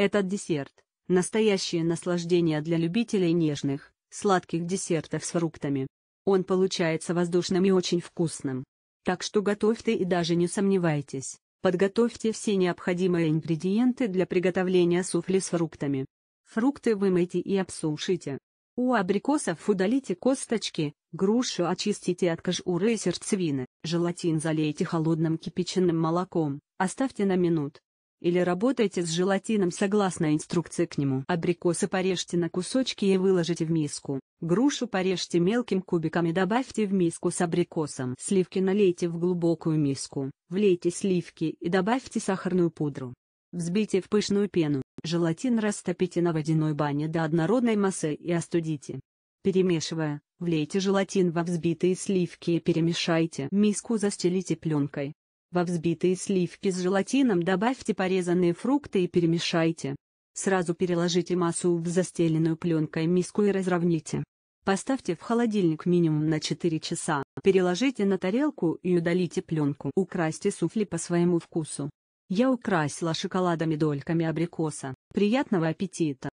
Этот десерт – настоящее наслаждение для любителей нежных, сладких десертов с фруктами. Он получается воздушным и очень вкусным. Так что готовьте и даже не сомневайтесь, подготовьте все необходимые ингредиенты для приготовления суфле с фруктами. Фрукты вымойте и обсушите. У абрикосов удалите косточки, грушу очистите от кожуры и сердцевины, желатин залейте холодным кипяченым молоком, оставьте на минут, или работайте с желатином согласно инструкции к нему. Абрикосы порежьте на кусочки и выложите в миску. Грушу порежьте мелким кубиком и добавьте в миску с абрикосом. Сливки налейте в глубокую миску, влейте сливки и добавьте сахарную пудру. Взбейте в пышную пену, желатин растопите на водяной бане до однородной массы и остудите. Перемешивая, влейте желатин во взбитые сливки и перемешайте. Миску застелите пленкой, во взбитые сливки с желатином добавьте порезанные фрукты и перемешайте. Сразу переложите массу в застеленную пленкой миску и разровните. Поставьте в холодильник минимум на 4 часа, переложите на тарелку и удалите пленку. Украсьте суфли по своему вкусу. Я украсила шоколадами дольками абрикоса. Приятного аппетита!